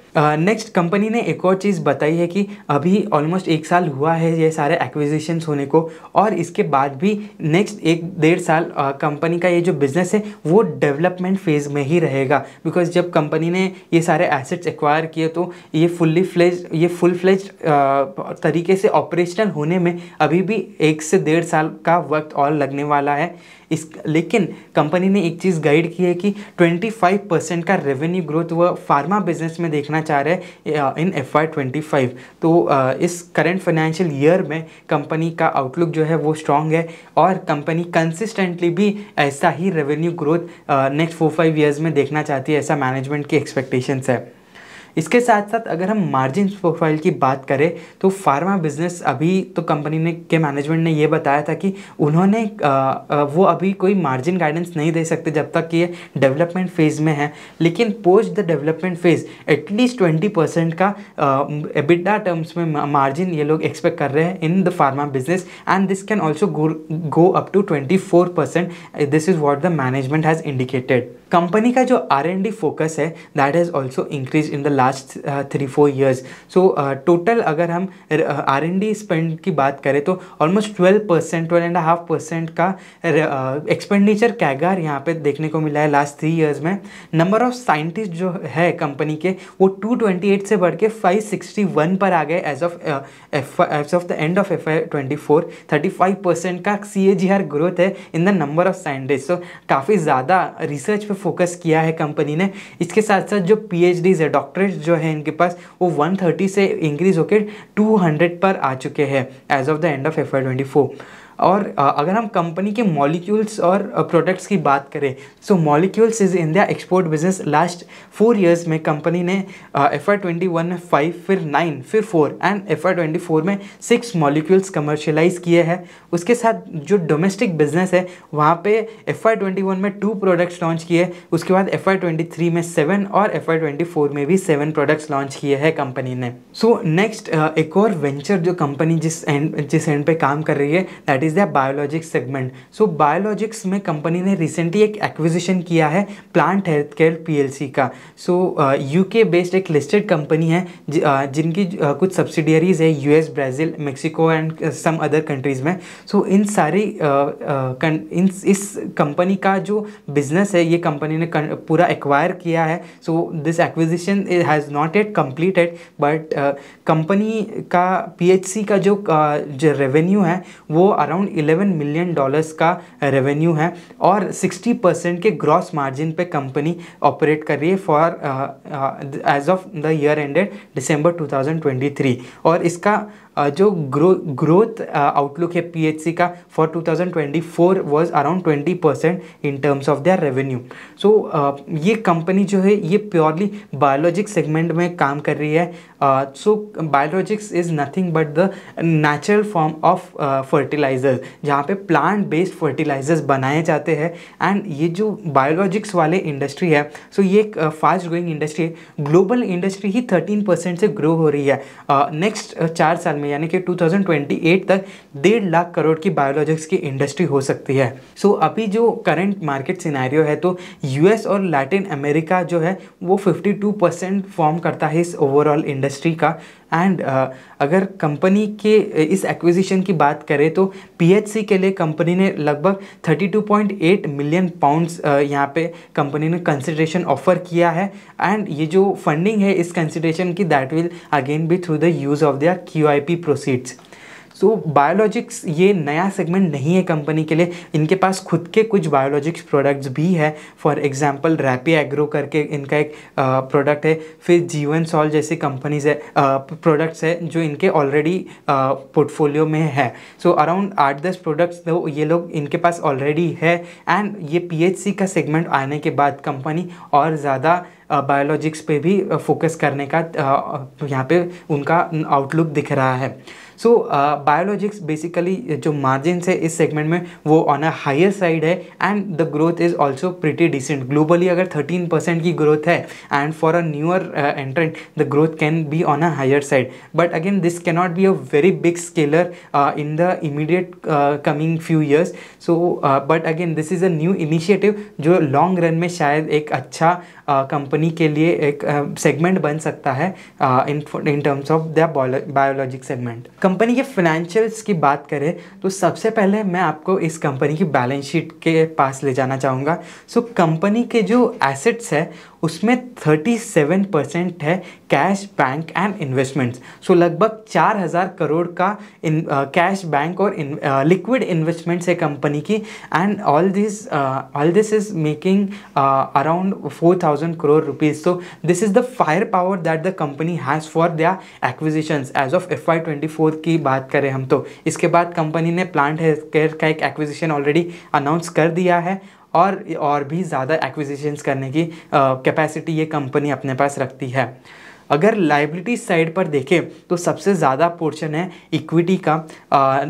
नेक्स्ट कंपनी ने एक और चीज़ बताई है कि अभी ऑलमोस्ट एक साल हुआ है ये सारे एक्विजिशन एग्जामिनेशन होने को और इसके बाद भी नेक्स्ट एक डेढ़ साल कंपनी का ये जो बिज़नेस है वो डेवलपमेंट फेज़ में ही रहेगा बिकॉज जब कंपनी ने ये सारे एसेट्स एक्वायर किए तो ये फुल्ली फ्लेज ये फुल फ्लेज तरीके से ऑपरेशनल होने में अभी भी एक से डेढ़ साल का वक्त और लगने वाला है इस लेकिन कंपनी ने एक चीज़ गाइड की है कि 25 परसेंट का रेवेन्यू ग्रोथ वह फार्मा बिजनेस में देखना चाह रहे हैं इन एफ आई तो इस करंट फाइनेंशियल ईयर में कंपनी का आउटलुक जो है वो स्ट्रांग है और कंपनी कंसिस्टेंटली भी ऐसा ही revenue growth next four five years में देखना चाहती है ऐसा मैनेजमेंट की एक्सपेक्टेशंस है इसके साथ साथ अगर हम मार्जिन प्रोफाइल की बात करें तो फार्मा बिजनेस अभी तो कंपनी ने के मैनेजमेंट ने यह बताया था कि उन्होंने वो अभी कोई मार्जिन गाइडेंस नहीं दे सकते जब तक कि ये डेवलपमेंट फेज़ में है लेकिन post the development phase at least twenty percent का एबिडा टर्म्स में मार्जिन ये लोग एक्सपेक्ट कर रहे हैं in the pharma business and this can also go up to twenty four percent this is what the management has indicated company का जो R and D focus है that is also increase in the last three four years so total अगर हम are and D spend की बात करें तो almost twelve percent twelve and half percent का एक्सपेंडिचर uh, कैगार यहाँ पे देखने को मिला है लास्ट थ्री ईयर्स में नंबर ऑफ साइंटिस्ट जो है कंपनी के वो टू ट्वेंटी एट से बढ़ के फाइव सिक्सटी वन पर आ गए as of as of the end of F I twenty four thirty five percent का C A G R growth है in the number of scientist so काफ़ी ज़्यादा रिसर्च पे फोकस किया है कंपनी ने इसके साथ साथ जो पी एच डीज है डॉक्टरेट जो है इनके पास वो 130 से इंक्रीज होकर 200 पर आ चुके हैं as of the end of F I twenty four और अगर हम कंपनी के मॉलिक्यूल्स और प्रोडक्ट्स की बात करें so molecules is India export business last four years में कंपनी ने एफ आई ट्वेंटी वन में फाइव फिर नाइन फिर four and F I twenty four में सिक्स मॉलिक्यूल्स कमर्शलाइज किए हैं उसके साथ जो डोमेस्टिक बिजनेस है वहाँ पे एफ आई ट्वेंटी वन में टू प्रोडक्ट्स लॉन्च किए उसके बाद एफ आई ट्वेंटी थ्री में सेवन और एफ आई ट्वेंटी फोर में भी सेवन प्रोडक्ट्स लॉन्च किए हैं कंपनी ने सो so, नेक्स्ट uh, एक और वेंचर जो कंपनी जिस एंड जिस एंड पे काम कर रही है that that is the biologics segment so biologics में कंपनी ने रिसेंटली एक एक्विजिशन किया है प्लांट हेल्थ केयर पी का सो यूके बेस्ड एक लिस्टेड कंपनी है ज, uh, जिनकी uh, कुछ सब्सिडियरीज है US Brazil Mexico and some other countries में सो इन सारी uh, uh, इन इस कंपनी का जो बिजनेस है ये कंपनी ने पूरा एक्वायर किया है so this acquisition has not yet completed but company का पीएचसी का जो, uh, जो रेवेन्यू है वो अराउंड अराउंड 11 मिलियन डॉलर्स का रेवेन्यू है और 60 परसेंट के ग्रॉस मार्जिन पे कंपनी ऑपरेट कर रही है for as of the year ended December 2023 और इसका जो ग्रो ग्रोथ आउटलुक है पीएचसी का for 2024 was around 20 percent in terms of their revenue सो ये कंपनी जो है ये प्योरली बायोलॉजिक सेगमेंट में काम कर रही है so biologics is nothing but the natural form of fertilisers जहाँ पे प्लांट बेस्ड फर्टिलाइजर्स बनाए जाते हैं एंड ये जो बायोलॉजिक्स वाले इंडस्ट्री है सो so ये एक फास्ट ग्रोइंग इंडस्ट्री है ग्लोबल इंडस्ट्री ही थर्टीन परसेंट से ग्रो हो रही है नेक्स्ट uh, चार साल में में यानी कि 2028 तक डेढ़ लाख करोड़ की बायोलॉजिक्स की इंडस्ट्री हो सकती है सो so, अभी जो करंट मार्केट सिनेरियो है तो यूएस और लैटिन अमेरिका जो है वो 52 परसेंट फॉर्म करता है इस ओवरऑल इंडस्ट्री का एंड uh, अगर कंपनी के uh, इस एक्विजिशन की बात करें तो पी के लिए कंपनी ने लगभग 32.8 मिलियन पाउंड्स यहाँ पे कंपनी ने कंसिड्रेशन ऑफर किया है एंड ये जो फंडिंग है इस कंसिड्रेशन की that will again be through the use of their Q I P proceeds so biologics ये नया सेगमेंट नहीं है कंपनी के लिए इनके पास खुद के कुछ बायोलॉजिक्स प्रोडक्ट्स भी है फॉर एग्जांपल रैपी एग्रो करके इनका एक प्रोडक्ट है फिर जीवन सॉल जैसी कंपनीज है प्रोडक्ट्स है जो इनके ऑलरेडी पोर्टफोलियो में है सो अराउंड आठ दस प्रोडक्ट्स तो ये लोग इनके पास ऑलरेडी है एंड ये पी का सेगमेंट आने के बाद कंपनी और ज़्यादा बायोलॉजिक्स पे भी फोकस करने का यहाँ पे उनका आउटलुक दिख रहा है सो बायोलॉजिक्स बेसिकली जो मार्जिन है इस सेगमेंट में वो ऑन अ हायर साइड है and the growth is also pretty decent globally अगर थर्टीन परसेंट की ग्रोथ है and for a newer entrant the growth can be on a higher side but again this cannot be a very big scaler in the immediate coming few years so but again this is a new initiative जो long run में शायद एक अच्छा company uh, के लिए एक segment uh, बन सकता है in in terms of the biologic segment company के फाइनेंशियल्स की बात करें तो सबसे पहले मैं आपको इस कंपनी की बैलेंस शीट के पास ले जाना चाहूँगा सो so, कंपनी के जो एसेट्स है उसमें 37 परसेंट है cash bank and investments so लगभग 4000 करोड़ का इन कैश बैंक और लिक्विड इन्वेस्टमेंट्स uh, है कंपनी की and all this all this is making around 4000 crore rupees so this is the fire power that the company has for the acquisitions as of F I twenty four growth की बात करें हम तो इसके बाद company ने plant health care का एक एक्विजिशन ऑलरेडी अनाउंस कर दिया है और और भी ज़्यादा एक्विजिशंस करने की कैपेसिटी ये कंपनी अपने पास रखती है अगर लाइबिलिटी साइड पर देखें तो सबसे ज़्यादा पोर्शन है इक्विटी का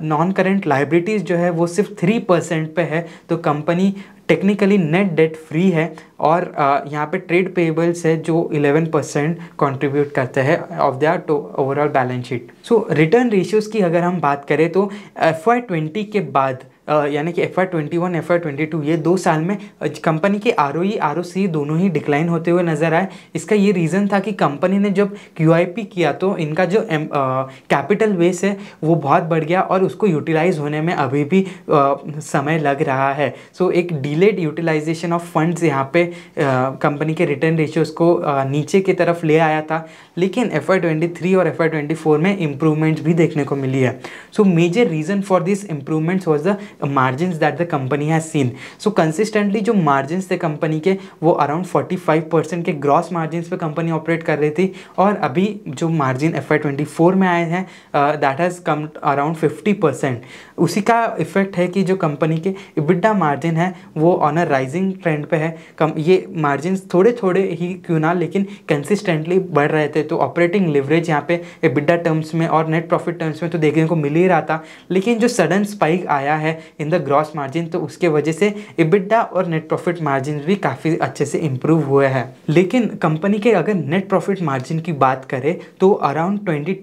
नॉन करेंट लाइबिलिटीज़ जो है वो सिर्फ थ्री परसेंट पर है तो company technically net debt free है और यहाँ पे ट्रेड पेबल्स है जो 11 परसेंट कॉन्ट्रीब्यूट करते हैं of their to overall balance sheet so return ratios की अगर हम बात करें तो एफ ट्वेंटी के बाद यानी कि एफ आई ट्वेंटी वन एफ आई ट्वेंटी टू ये दो साल में कंपनी के R O E R O सी दोनों ही डिक्लाइन होते हुए नजर आए इसका ये रीज़न था कि कंपनी ने जब क्यू आई पी किया तो इनका जो कैपिटल बेस है वो बहुत बढ़ गया और उसको यूटिलाइज होने में अभी भी आ, समय लग रहा है सो एक डिलेड यूटिलाइजेशन ऑफ फंड्स यहाँ पे कंपनी के रिटर्न रेशियोज़ को आ, नीचे की तरफ ले आया था लेकिन एफ आई ट्वेंटी थ्री और एफ आई ट्वेंटी फोर में इम्प्रूवमेंट्स भी देखने को मिली है so major reason for this improvements was the margin that the company has seen so consistently जो मार्जिन थे कंपनी के वो अराउंड 45 परसेंट के ग्रॉस मार्जिन पे कंपनी ऑपरेट कर रही थी और अभी जो मार्जिन एफ आई ट्वेंटी फोर में आए हैं that has come around fifty percent उसी का इफेक्ट है कि जो कंपनी के इबिडा मार्जिन है वो ऑन अ राइजिंग ट्रेंड पे है कम ये मार्जिन थोड़े थोड़े ही क्यों ना लेकिन कंसिस्टेंटली बढ़ रहे थे तो ऑपरेटिंग लिवरेज यहाँ पे इबिडा टर्म्स में और नेट प्रॉफिट टर्म्स में तो देखने को मिल ही रहा था लेकिन जो सडन स्पाइक आया है इन द ग्रॉस मार्जिन तो उसके वजह से इबिडा और नेट प्रॉफिट मार्जिन भी काफ़ी अच्छे से इम्प्रूव हुए हैं लेकिन कंपनी के अगर नेट प्रॉफिट मार्जिन की बात करें तो अराउंड ट्वेंटी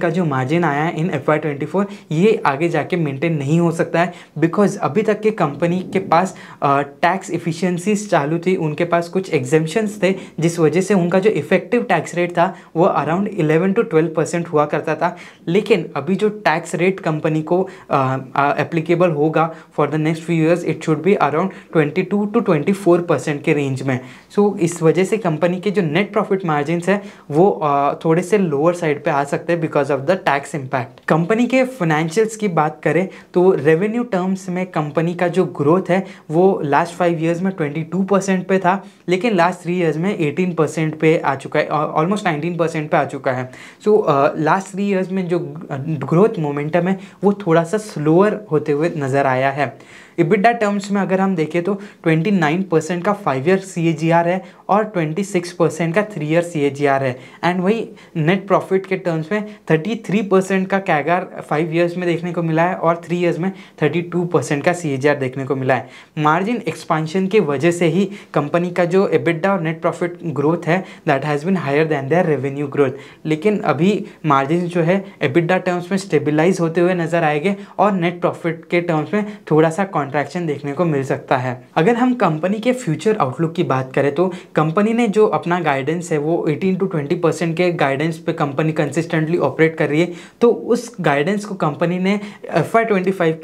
का जो मार्जिन आया है इन एफ ये आगे जाके मेन मेंटेन नहीं हो सकता है बिकॉज अभी तक के कंपनी के पास टैक्स uh, इफिशियंसीज चालू थी उनके पास कुछ एग्जेम्पन्स थे जिस वजह से उनका जो इफ़ेक्टिव टैक्स रेट था वो अराउंड 11 टू 12 परसेंट हुआ करता था लेकिन अभी जो टैक्स रेट कंपनी को एप्लीकेबल uh, होगा for the next few years it should be around 22 to 24 percent के रेंज में सो so, इस वजह से कंपनी के जो नेट प्रॉफिट मार्जिनस है वो uh, थोड़े से लोअर साइड पर आ सकते हैं because of the tax impact company के फाइनेंशियल्स की बात करें तो रेवेन्यू टर्म्स में कंपनी का जो ग्रोथ है वो लास्ट फाइव ईयर्स में 22 परसेंट पे था लेकिन लास्ट थ्री ईयर्स में 18 परसेंट पे आ चुका है ऑलमोस्ट 19 परसेंट पे आ चुका है सो लास्ट थ्री ईयर्स में जो ग्रोथ uh, मोमेंटम है वो थोड़ा सा स्लोअर होते हुए नज़र आया है इबिडा टर्म्स में अगर हम देखें तो 29 परसेंट का फाइव ईयर सी है और 26 परसेंट का थ्री ईयर सी है एंड वही नेट प्रॉफिट के टर्म्स में 33 परसेंट का कैगार फाइव ईयर्स में देखने को मिला है और थ्री ईयर्स में 32 परसेंट का सी देखने को मिला है मार्जिन एक्सपांशन की वजह से ही कंपनी का जो इबिडा और नेट प्रॉफिट ग्रोथ है that has been higher than their revenue growth लेकिन अभी मार्जिन जो है एबिडा टर्म्स में स्टेबिलाइज होते हुए नजर आएंगे और नेट प्रॉफिट के टर्म्स में थोड़ा सा कॉन्ट्रैक्शन देखने को मिल सकता है अगर हम कंपनी के फ्यूचर आउटलुक की बात करें तो कंपनी ने जो अपना गाइडेंस है वो 18 टू 20 परसेंट के गाइडेंस पे कंपनी कंसिस्टेंटली ऑपरेट कर रही है तो उस गाइडेंस को कंपनी ने एफ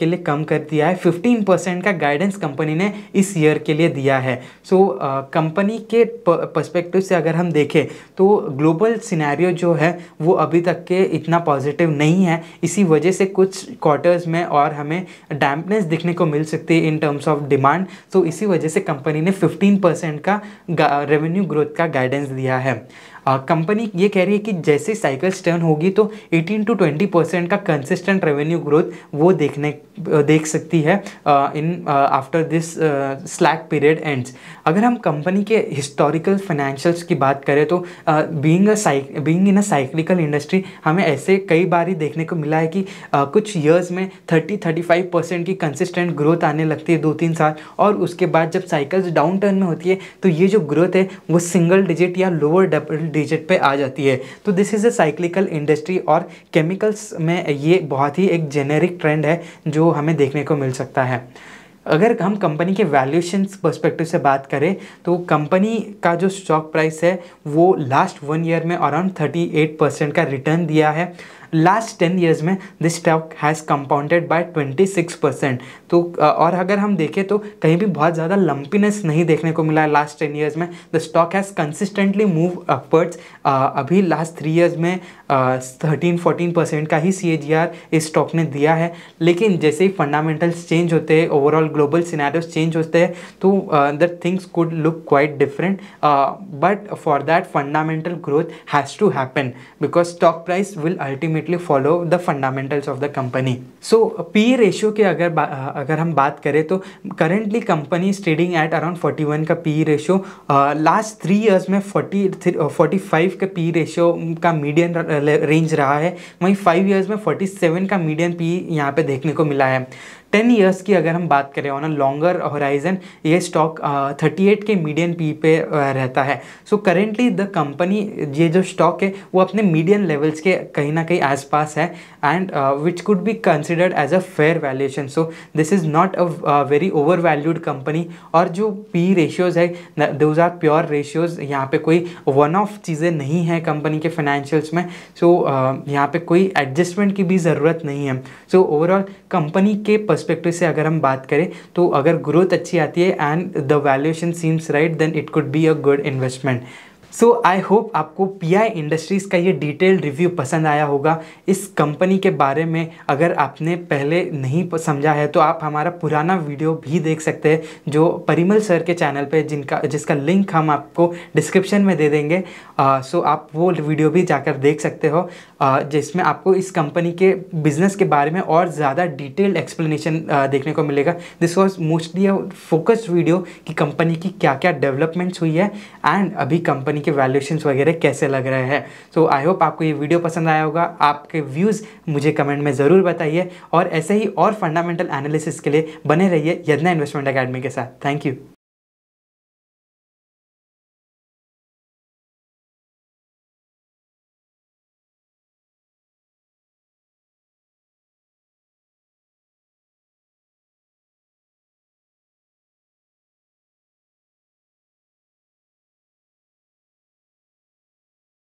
के लिए कम कर दिया है फिफ्टीन का गाइडेंस कंपनी ने इस ईयर के लिए दिया है सो so, कंपनी uh, के पर्सपेक्टिव से अगर हम देखें तो ग्लोबल सिनेरियो जो है वो अभी तक के इतना पॉजिटिव नहीं है इसी वजह से कुछ क्वार्टर्स में और हमें डैम्पनेस दिखने को मिल सकते हैं इन टर्म्स ऑफ डिमांड तो इसी वजह से कंपनी ने 15 परसेंट का रेवेन्यू ग्रोथ का गाइडेंस दिया है कंपनी ये कह रही है कि जैसे साइकिल्स टर्न होगी तो 18 टू 20 परसेंट का कंसिस्टेंट रेवेन्यू ग्रोथ वो देखने देख सकती है in after this slack period ends अगर हम कंपनी के हिस्टोरिकल फाइनेंशियल्स की बात करें तो being a being in a cyclical industry हमें ऐसे कई बार ही देखने को मिला है कि uh, कुछ ईयर्स में 30-35 परसेंट की कंसिस्टेंट ग्रोथ आने लगती है दो तीन साल और उसके बाद जब साइकिल्स डाउन टर्न में होती है तो ये जो ग्रोथ है वो सिंगल डिजिट या लोअर डबल डिजिट पे आ जाती है तो this is a cyclical industry और केमिकल्स में ये बहुत ही एक जेनेरिक ट्रेंड है जो हमें देखने को मिल सकता है अगर हम कंपनी के वैल्यूशन पर्सपेक्टिव से बात करें तो कंपनी का जो स्टॉक प्राइस है वो लास्ट वन ईयर में अराउंड थर्टी एट परसेंट का रिटर्न दिया है लास्ट टेन ईयर्स में this stock has compounded by twenty six percent तो और अगर हम देखें तो कहीं भी बहुत ज़्यादा लंपीनेस नहीं देखने को मिला है लास्ट टेन ईयर्स में the stock has consistently move upwards अभी लास्ट थ्री ईयर्स में थर्टीन फोर्टीन परसेंट का ही सी इस स्टॉक ने दिया है लेकिन जैसे ही फंडामेंटल्स चेंज होते हैं ओवरऑल ग्लोबल सिनेरियोस चेंज होते हैं तो the things could look quite different but for that fundamental growth has to happen because stock price will ultimately follow the fundamentals of the company so P ratio के अगर अगर हम बात करें तो currently company trading at around one का P ratio last three years में forty forty five का पी रेशियो का मीडियम रेंज रहा है वहीं फाइव ईयर्स में 47 का मीडियम पी यहाँ पे देखने को मिला है टेन ईयर्स की अगर हम बात करें ऑन अ लॉन्गर होराइजन ये स्टॉक थर्टी एट के मीडियम पी पे रहता है सो करेंटली द कंपनी ये जो स्टॉक है वो अपने मीडियम लेवल्स के कहीं ना कहीं आसपास है and which could be considered as a fair valuation so this is not a very over valued company और जो पी रेशियोज़ है दोज आर प्योर रेशियोज़ यहाँ पे कोई वन ऑफ चीज़ें नहीं है कंपनी के फाइनेंशियल्स में सो so, uh, यहाँ पे कोई एडजस्टमेंट की भी ज़रूरत नहीं है सो ओवरऑल कंपनी के पर्स परस्पेक्टिव से अगर हम बात करें तो अगर ग्रोथ अच्छी आती है and the valuation seems right then it could be a good investment so I hope आपको पी आई इंडस्ट्रीज़ का ये डिटेल रिव्यू पसंद आया होगा इस कंपनी के बारे में अगर आपने पहले नहीं समझा है तो आप हमारा पुराना वीडियो भी देख सकते हैं जो परिमल सर के चैनल पे जिनका जिसका लिंक हम आपको डिस्क्रिप्शन में दे देंगे सो so आप वो वीडियो भी जाकर देख सकते हो जिसमें आपको इस कंपनी के बिजनेस के बारे में और ज़्यादा डिटेल्ड एक्सप्लेनेशन देखने को मिलेगा this was mostly focused video कि कंपनी की क्या क्या डेवलपमेंट्स हुई है एंड अभी कंपनी के वैल्यूशन वगैरह कैसे लग रहे हैं सो आई होप आपको ये वीडियो पसंद आया होगा आपके व्यूज़ मुझे कमेंट में ज़रूर बताइए और ऐसे ही और फंडामेंटल एनालिसिस के लिए बने रहिए यदना इन्वेस्टमेंट अकेडमी के साथ थैंक यू